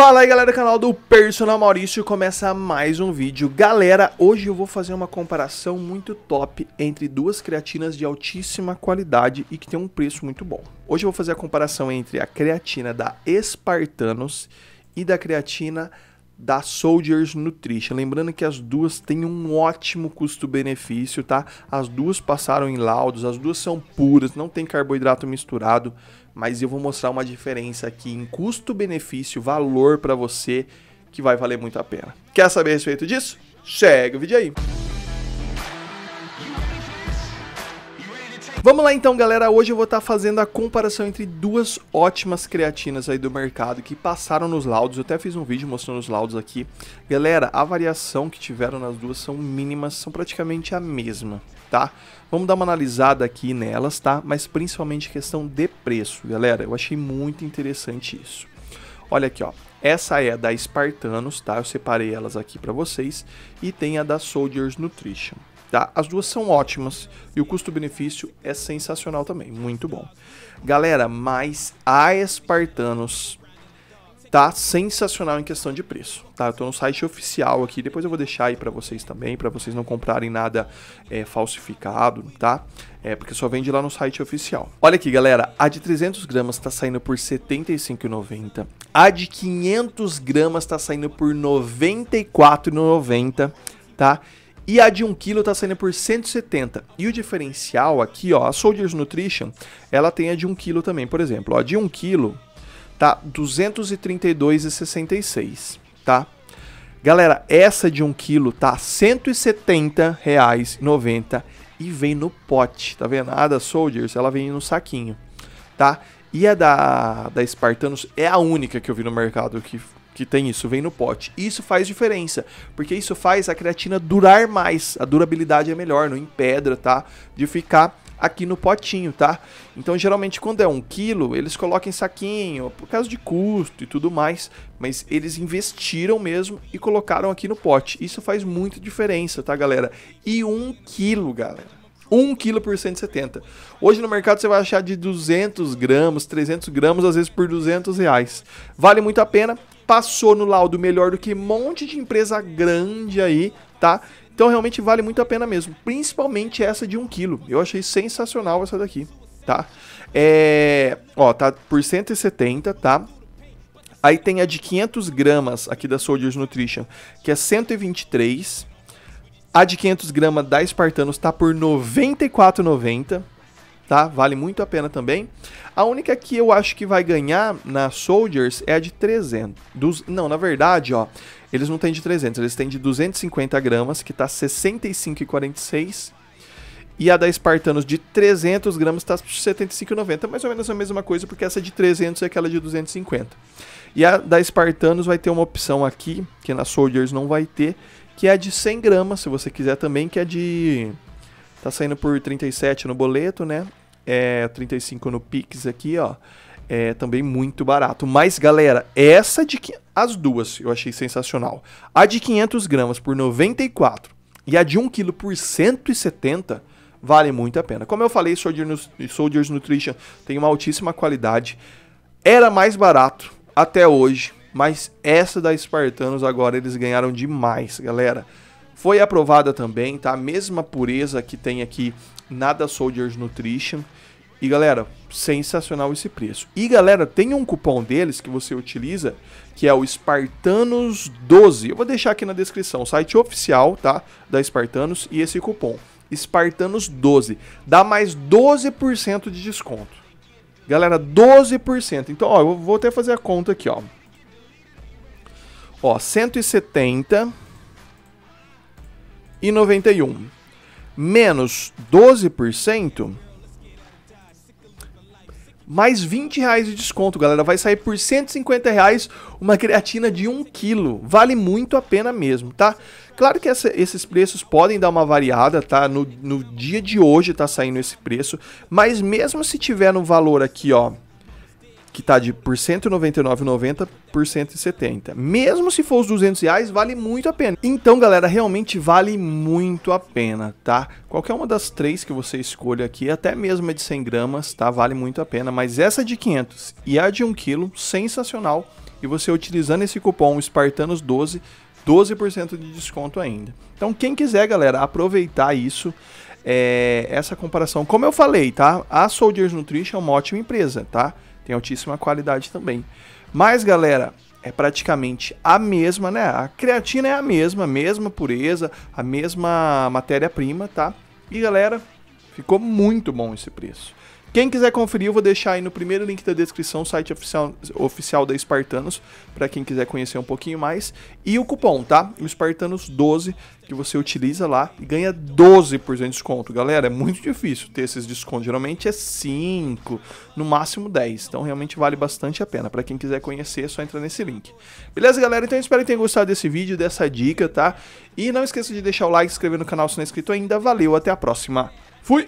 Fala aí galera do canal do Personal Maurício, começa mais um vídeo. Galera, hoje eu vou fazer uma comparação muito top entre duas creatinas de altíssima qualidade e que tem um preço muito bom. Hoje eu vou fazer a comparação entre a creatina da Espartanos e da creatina da Soldiers Nutrition. Lembrando que as duas têm um ótimo custo-benefício, tá? As duas passaram em laudos, as duas são puras, não tem carboidrato misturado, mas eu vou mostrar uma diferença aqui em custo-benefício, valor para você, que vai valer muito a pena. Quer saber a respeito disso? Chega o vídeo aí. Vamos lá então, galera. Hoje eu vou estar tá fazendo a comparação entre duas ótimas creatinas aí do mercado que passaram nos laudos. Eu até fiz um vídeo mostrando os laudos aqui. Galera, a variação que tiveram nas duas são mínimas, são praticamente a mesma, tá? Vamos dar uma analisada aqui nelas, tá? Mas principalmente questão de preço, galera. Eu achei muito interessante isso. Olha aqui, ó. Essa é da Spartanos, tá? Eu separei elas aqui para vocês. E tem a da Soldiers Nutrition. Tá? As duas são ótimas e o custo-benefício é sensacional também, muito bom. Galera, mas a Espartanos tá sensacional em questão de preço, tá? Eu tô no site oficial aqui, depois eu vou deixar aí para vocês também, para vocês não comprarem nada é, falsificado, tá? É, porque só vende lá no site oficial. Olha aqui, galera, a de 300 gramas tá saindo por R$ 75,90. A de 500 gramas tá saindo por R$ 94,90, tá? E a de 1 kg tá saindo por 170. E o diferencial aqui, ó, a Soldiers Nutrition, ela tem a de 1 kg também, por exemplo. Ó, a de 1 kg tá 232,66, tá? Galera, essa de 1 kg tá R$ 170,90 e vem no pote, tá vendo? A da Soldiers, ela vem no saquinho, tá? E a da, da Spartanos é a única que eu vi no mercado que que tem isso, vem no pote. Isso faz diferença, porque isso faz a creatina durar mais, a durabilidade é melhor, não empedra, tá? De ficar aqui no potinho, tá? Então, geralmente, quando é um quilo, eles colocam em saquinho, por causa de custo e tudo mais, mas eles investiram mesmo e colocaram aqui no pote. Isso faz muita diferença, tá, galera? E um quilo, galera. 1 kg por 170. Hoje no mercado você vai achar de 200 gramas, 300 gramas, às vezes por 200 reais. Vale muito a pena passou no laudo melhor do que um monte de empresa grande aí, tá? Então realmente vale muito a pena mesmo, principalmente essa de 1 um quilo. Eu achei sensacional essa daqui, tá? É, ó, tá por 170, tá? Aí tem a de 500 gramas aqui da Soldiers Nutrition, que é 123. A de 500 gramas da espartanos tá por 94,90 tá? Vale muito a pena também. A única que eu acho que vai ganhar na Soldiers é a de 300. Dos, não, na verdade, ó, eles não têm de 300, eles têm de 250 gramas, que tá 65,46. E a da Spartanos de 300 gramas tá 75,90, mais ou menos a mesma coisa, porque essa de 300 é aquela de 250. E a da Spartanos vai ter uma opção aqui, que na Soldiers não vai ter, que é a de 100 gramas, se você quiser também, que é de... Tá saindo por 37 no boleto, né? é, 35 no Pix aqui, ó. É também muito barato. Mas, galera, essa de... As duas eu achei sensacional. A de 500 gramas por 94 e a de 1 kg por 170 vale muito a pena. Como eu falei, Soldiers, Soldiers Nutrition tem uma altíssima qualidade. Era mais barato até hoje, mas essa da Spartanos agora eles ganharam demais, galera. Foi aprovada também, tá? mesma pureza que tem aqui Nada Soldiers Nutrition. E galera, sensacional esse preço. E galera, tem um cupom deles que você utiliza, que é o Spartanos12. Eu vou deixar aqui na descrição, site oficial, tá, da Spartanos e esse cupom, Spartanos12, dá mais 12% de desconto. Galera, 12%. Então, ó, eu vou até fazer a conta aqui, ó. Ó, 170 e 91. Menos 12%, mais 20 reais de desconto, galera. Vai sair por 150 reais uma creatina de 1 kg. Vale muito a pena mesmo, tá? Claro que essa, esses preços podem dar uma variada, tá? No, no dia de hoje tá saindo esse preço. Mas mesmo se tiver no valor aqui, ó, que tá de por 199,90 por 170. Mesmo se for os 200 reais, vale muito a pena. Então, galera, realmente vale muito a pena, tá? Qualquer uma das três que você escolha aqui, até mesmo a de 100 gramas, tá? Vale muito a pena. Mas essa de 500 e a de 1 kg, sensacional. E você utilizando esse cupom Espartanos12, 12% de desconto ainda. Então, quem quiser, galera, aproveitar isso, é, essa comparação. Como eu falei, tá? A Soldiers Nutrition é uma ótima empresa, tá? tem altíssima qualidade também. Mas, galera, é praticamente a mesma, né? A creatina é a mesma, a mesma pureza, a mesma matéria-prima, tá? E, galera, ficou muito bom esse preço. Quem quiser conferir, eu vou deixar aí no primeiro link da descrição o site oficial, oficial da Espartanos, para quem quiser conhecer um pouquinho mais. E o cupom, tá? O Espartanos12, que você utiliza lá e ganha 12% de desconto. Galera, é muito difícil ter esses descontos, geralmente é 5, no máximo 10. Então realmente vale bastante a pena. Para quem quiser conhecer, é só entrar nesse link. Beleza, galera? Então eu espero que tenham gostado desse vídeo, dessa dica, tá? E não esqueça de deixar o like, se inscrever no canal se não é inscrito ainda. Valeu, até a próxima. Fui!